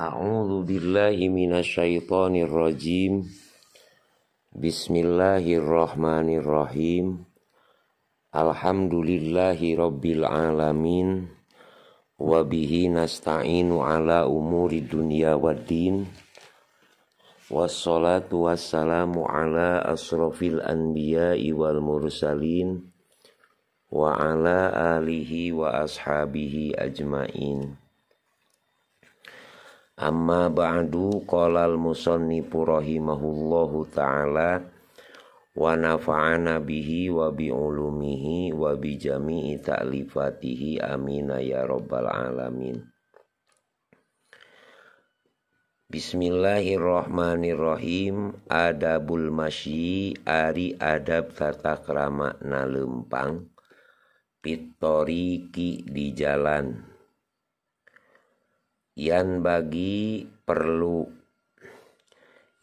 A'udzu billahi minasyaitonir rajim. Bismillahirrahmanirrahim. Alhamdulillahi robbil alamin. Wa bihi nasta'inu ala umuri wa waddin. Wassalatu wassalamu ala asrofil anbiya'i wal mursalin wa ala alihi wa ashabihi ajmain. Amma ba'du qalal musannifu rahimahullahu ta'ala wa nafa'ana bihi wa bi ulumihi wa bi jami'i ta'lifatihi amina ya rabbal alamin. Bismillahirrahmanirrahim Adabul masyi Ari adab tata krama na lempang Pitoriki di jalan Yan bagi perlu.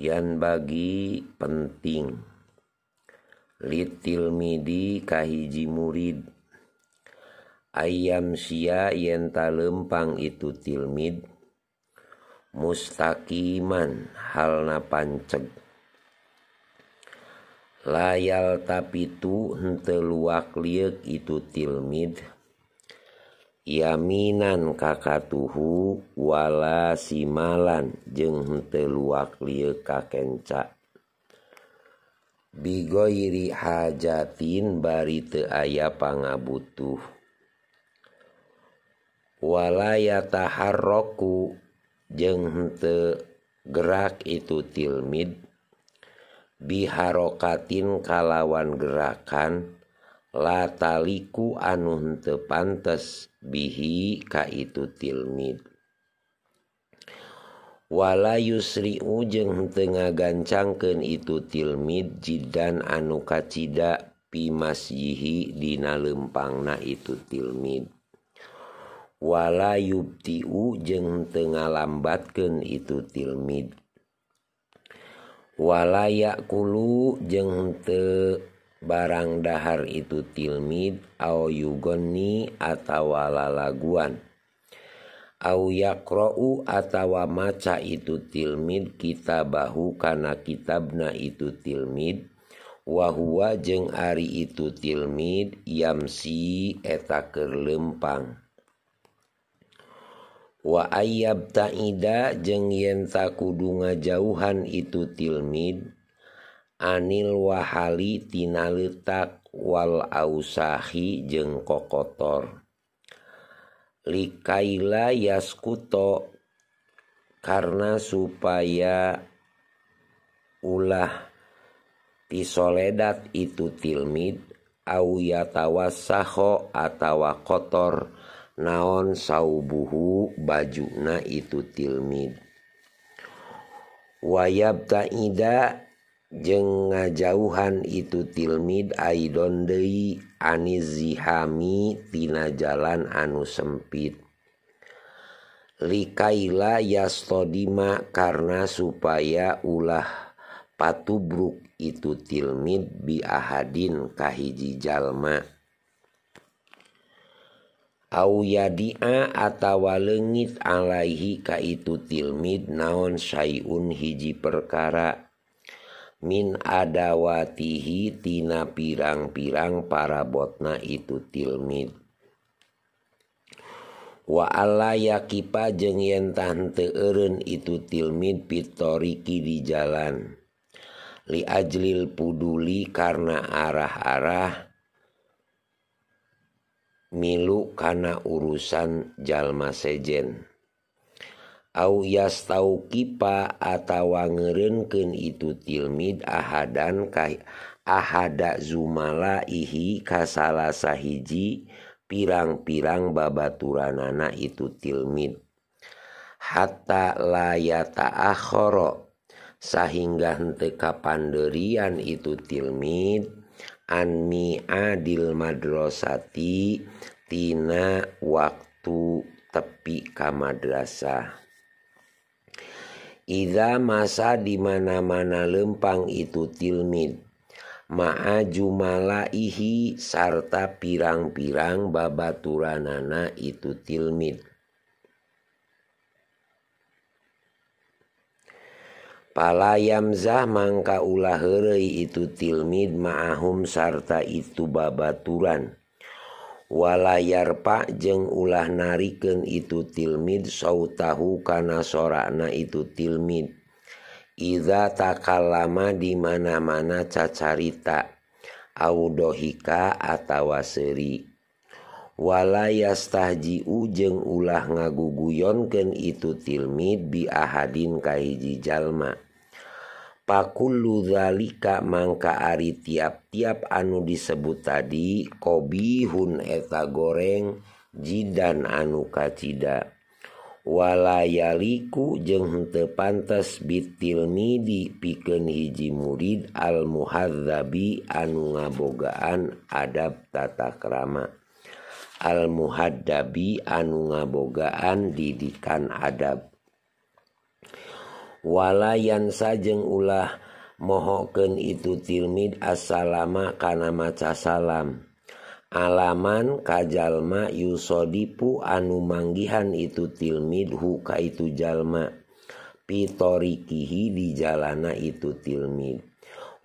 Yan bagi penting. Litil midi kahiji murid. Ayam sia yen talempang itu tilmid. Mustakiman halna panceg. Layal tapi tu henteluak liyek liek itu tilmid Yaminan kaka tuhu wala simalan je te luak liu kakencak. Biggoiri hajatin bari te aya panga butuh. Walaya tahar rooku jente gerak itutilid. Biharokatin kalawan gerakan, lataliku anun te pantes bihi Ka itutilidwalayu Sriu jengtengah gancgken itutilid jiddan anu kacita pimas yihi Dina lempang na itutilidwalaub ti jengtengah lambatatkan itutilmidwalayakkulu jengte barangdhahar itutilmid, a yugoni awalalagn. Ayak krou atawa maca itutilmid kita bahu kana kitab na itutilmid,wahwa jeng ari itutilmid, yamsi etetar lempang. Waayab taida jeng yensa kudu nga jauhan itutilmid, anil wahali tina letak wal ausahi jeng kokotor likaila yaskuto karena supaya ulah pisoledat itu tilmid au yatawasaho atawa kotor naon saubuhu bajuna itu tilmid wayab ta'ida jenga jauhan itutilmid i donhi anizihamitina jalan anu sempit Lilikaila ya stodima karena supaya ulah paturuk itutilid biahainkahhijijallma Auya dia atawalengit alaihi ka itutilid naon saiun hiji perkara Min adawa tihitina pirang- pirang para botna itutilm. Wa Allah yakipa jeng yen tanteen itutilid pitoriki di jalan. Li ajlil pudli karena arah-arah milukkana urusan jalma sejen. yasta kipa atauwangenken itutilid Ahahadan kaaha zumaaihi kasal sahhiji pirang-pirarang babatura nana itutilid hatta lata akhoro sehingga nteka panderian itutilmid Anmi Adil Madraatitinana waktu tepi kamadrassahi Ida masa di mana-mana lempang itu tilmid. Ma'a jumalaihi sarta pirang-pirang babaturanana itu tilmid. Palayamzah mangka ulah itu tilmid ma'ahum sarta itu babaturan. Walaya pak jeng ulah nari keng itutilid sau tahuhu kana so na itutilmid. Ida takal lama dimana-mana cacarita Adohika atawaseri Walayatahji u jeung ulah ngaguguyon keng itutilmid biadin kahiji Jalma. Pakkul Luzalika Mangka Ari tiap-tiap anu disebut tadi kobihun eta goreng jidan anu kacitawalaiku jengte pantes Bitil ni di pikel hijji murid almuhadzabi anu ngabogaan adapta kerama almuhadabi anu ngabogaan didikan adaptpta wala yang saja ulah mohoken itutilmid asalamakana maca salam alaman Kajjallma ysodipu anu manggihan itutilmid huka itu jalma pitori Kihi di jalana itutilmid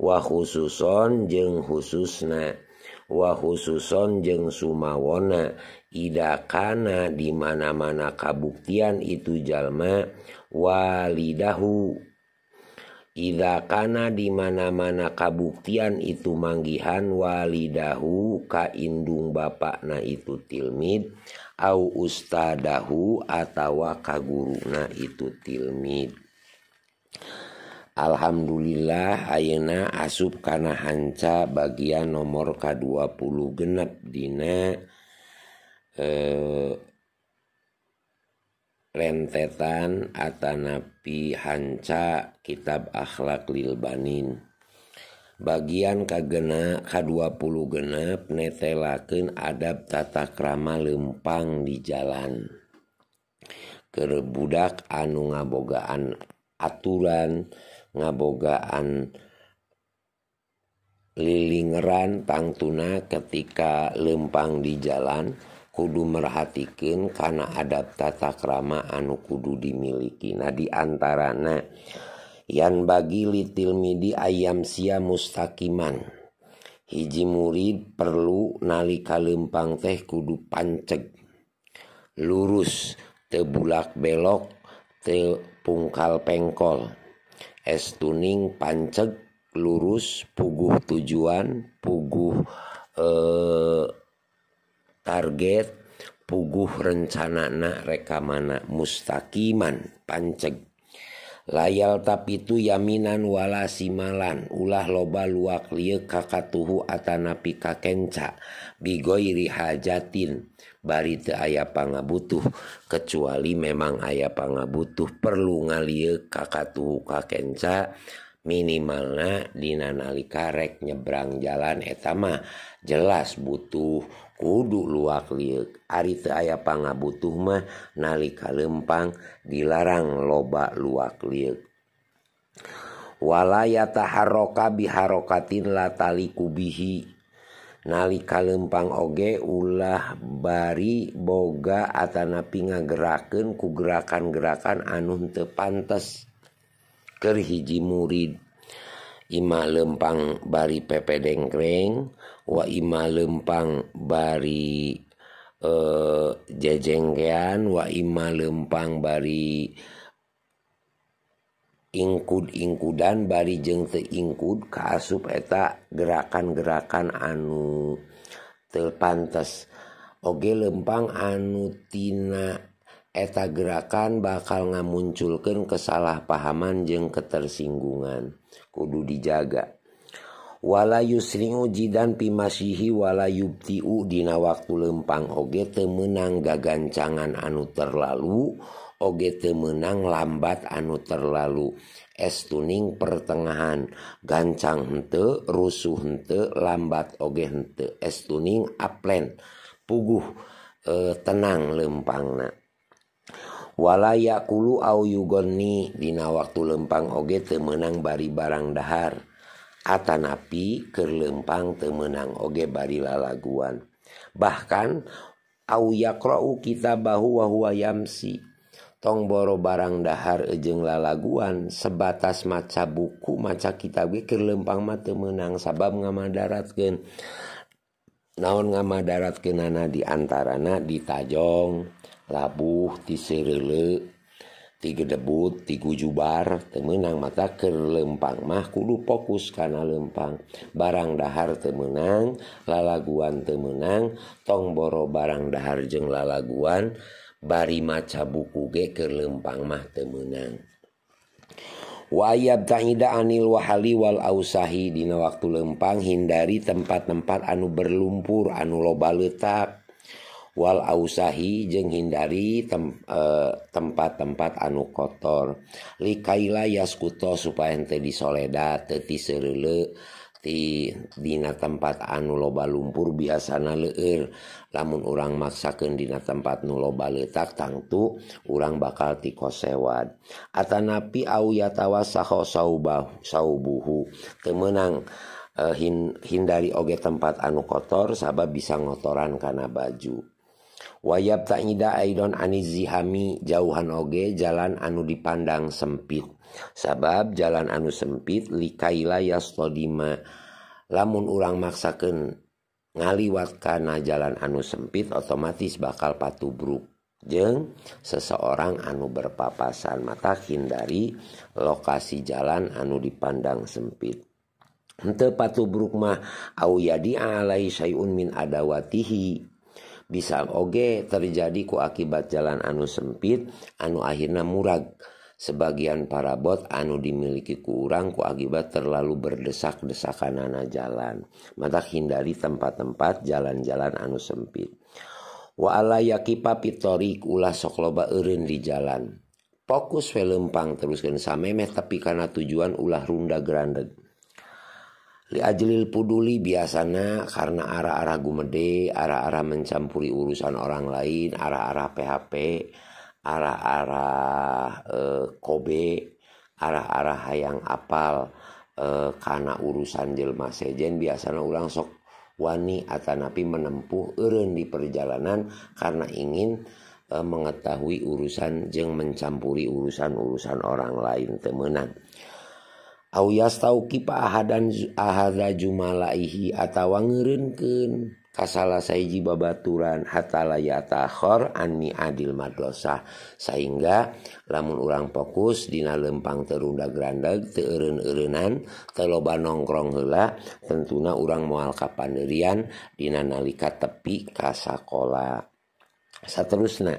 Wah khususon jeng khusus naik khususon jeng Sumawona idakana di mana mana kabuktian itu jalma walidahu idakana di mana mana kabuktian itu manggihan walidahu kaindung na itu tilmid au ustadahu atau atawa na itu tilmid Alhamdulillah Ayeuna asup kana hanca bagian nomor K20 genep Dina eh, rentetan Atanapi hanca kitab akhlak banin bagian kagena K20 genep netelaken adab tata krama lempang di jalan kerebudak anu ngabogaan aturan bogaan lilinggeran tangtuna ketika lempang di jalan Kudu merhatikan karena adaptasi takrama anu kudu dimiliki nah diantarana yang bagi littil mid ayam siap mustakiman hiji murid perlu nalika lempang teh kudu pancek lurus tebulakbelok pungkal pengngkol dan es tuning pancek lurus puguh tujuan puguh eh, target puguh rencana nak rekamana mustakiman pancek layal tapi tu yaminan wala simalan ulah loba luak liye kakatuhu atanapi kakenca bigoiri hajatin bari teu aya pangabutuh kecuali memang aya pangabutuh perlu ngalie kakatuhu kakenca minimalna dina nalika rek nyebrang jalan etama jelas butuh luak ari aya panga butuh mah nalika lempang dilarang loba luakkliwala ya taharoka biharokatin lataliikubihhi nalika lempang oge ulah bari boga atana pina geraken kugerakan-gerakan anun tepantes kehiji murid Iam lempang bari pepe dengkreng ima lempang bari eh, wa ima lempang bari ingkud-ingkudan bari jeng ingkud kaasup eta gerakan-gerakan anu terpantas Oge lempang anu tina eta gerakan bakal ngamunculkan kesalahpahaman jeng ketersinggungan kudu dijaga Wayu Sing Ujidan pimasihiwalayuptiudinana waktu lempang oge te menang ga gancangan anu terlalu, Oge te menang lambat anu terlalu es tuning pertengahan gancang hente rusuh nte lambat oge hente es tuning upland Puguh e, tenang lempang nawalaayakulu au yugorni dina waktu lempang oge te menang bari barang dahar. Atanapi kerlempang temenang oge bariilalagguan B ayak kro kita bahwahammsi tongboro barangdhahar ejeng lalagan sebatas maca buku maca kitawi Kerlempangmah temenang sabab ngama darat gen naon ngama daratkenana diantara na ditajong labuh tiir gedebut ti jubar temenang matakerlempang mahkulu fokus karena lempang barang Dahar temenang lalagn temenang Tongmboro barang Dahar jeng lalagn Bar maca Cabukugeker lempang mah temenang wayabtahida Analiwalaussahi Di waktu Lempang hindari tempat-tempat anu berlumpur anu loba tapipi wal ausahi jeng hindari tem, e, tempat-tempat anu kotor likaila yaskuto supaya ente disoleda teti serule di dina tempat anu loba lumpur biasana leer lamun orang maksakan dina tempat nu loba letak tangtu orang bakal tiko sewad atanapi au yatawa saho saubah saubuhu temenang Uh, eh, hin, hindari oge tempat anu kotor sabab bisa ngotoran karena baju wayab taida Aidon anizihami jauhan oge jalan anu dipandang sempit sabab jalan anu sempit likaila yastodima lamun urang maksakan ngaliwat karena jalan anu sempit otomatis bakal patubruk jeng seseorang anu berpapasan mata hindari lokasi jalan anu dipandang sempit Hente patubruk mah au yadi alai sayun min adawatihi bisa oge terjadi ku akibat jalan anu sempit anu akhirnya murag sebagian para bot anu dimiliki ku urang ku akibat terlalu berdesak desakan nana jalan maka hindari tempat-tempat jalan-jalan anu sempit waala yakipa pitorik ulah sokloba erin di jalan fokus welempang teruskan samemeh tapi karena tujuan ulah runda grandeg Li ajlil puduli biasanya karena arah-arah gumede, arah-arah mencampuri urusan orang lain, arah-arah PHP, arah-arah e, kobe, arah-arah hayang apal e, eh, karena urusan jelma sejen biasanya orang sok wani atau napi menempuh eren di perjalanan karena ingin e, mengetahui urusan jeng mencampuri urusan-urusan orang lain temenan. kipaahadan jumaaihi atauwangken kasaiji babauran hattaayata hor An Adil maddosah sehingga lamun-urang fokus Dina Lempang terunda Granda keunnan keloba nongkrong gela tentuna urang muaalka panderian Dina nalika tepi kassakola seterusnya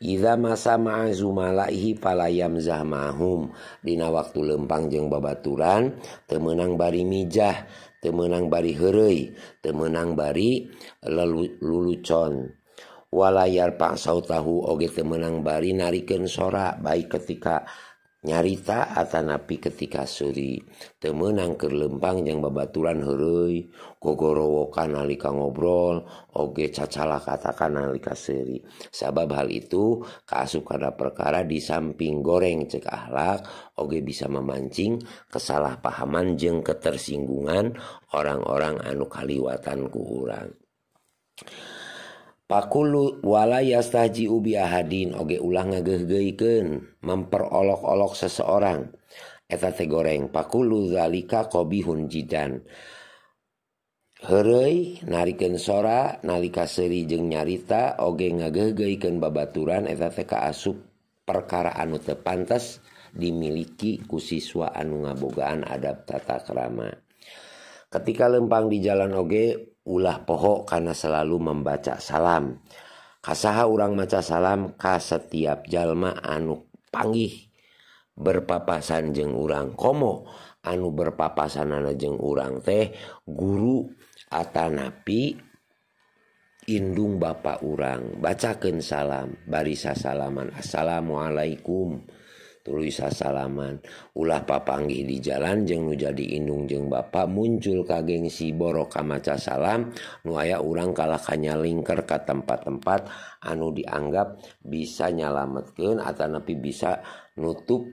Iaihi palam zamahumdina waktu lempang je babauran temenang bari mijah temenang bari heri temenang bari llucon walayar Pak sau tahu oge temenang bari narikken sorak baik ketika nyarita Atanapi ketika Suri temenang ke lempang yang babaturan heroi gogorowokan nalika ngobrol oge cacalah katakan nalika seri sabab hal itu kaasup perkara di samping goreng cek ahlak oge bisa memancing kesalahpahaman jeng ketersinggungan orang-orang anu kaliwatan ku wala yastaji ubihadin Oge ulang ngagegeken memperolok-olok seseorang eteta goreng pakkulu zalika Kobi hunjidan nariken sora nalika seri jeng nyarita Oge ngagegeikan bababaturan etaK asup perkara anu te pantes dimiliki kusiswa anu ngabogaan adaptar kerama ketika lempang di jalan Oge untuk pokohok karena selalu membaca salam Kaaha urang maca salamkah setiap jalma anupangih berpapasan jeng urang komo anu berpapasan anakjeng urang teh guru At napindung ba urang bacaken salam barisa salaman Assalamualaikum. sa Salaman Ulah papa anggih di jalan jeng lu jadi inung jeng Bapak muncul kageng Siboro kammaca salalam nuaya urang kalah hanya lingker ke tempat-tempat anu dianggap bisa nyalamet keun atau nabi bisa nutup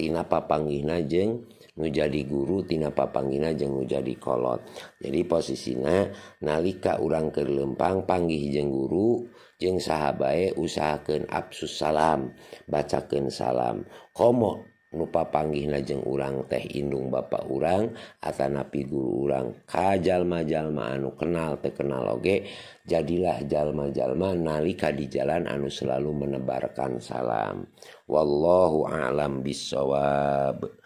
in papanggih najeng jadi guru Tiapa panggina jenguh jadi kolot jadi posisinya nalika urang kelemmpang panggih jeng guru jeng sahabate usahakan absu salam bacakan salam komo lupa panggih najeng urang tehndung Bapak urang atau nabi guru urang kajal ma Jalma anu kenal terkenal Oge jadilah jalma-jallma nalika di jalan anu selalu menebarkan salam wallou alam biswab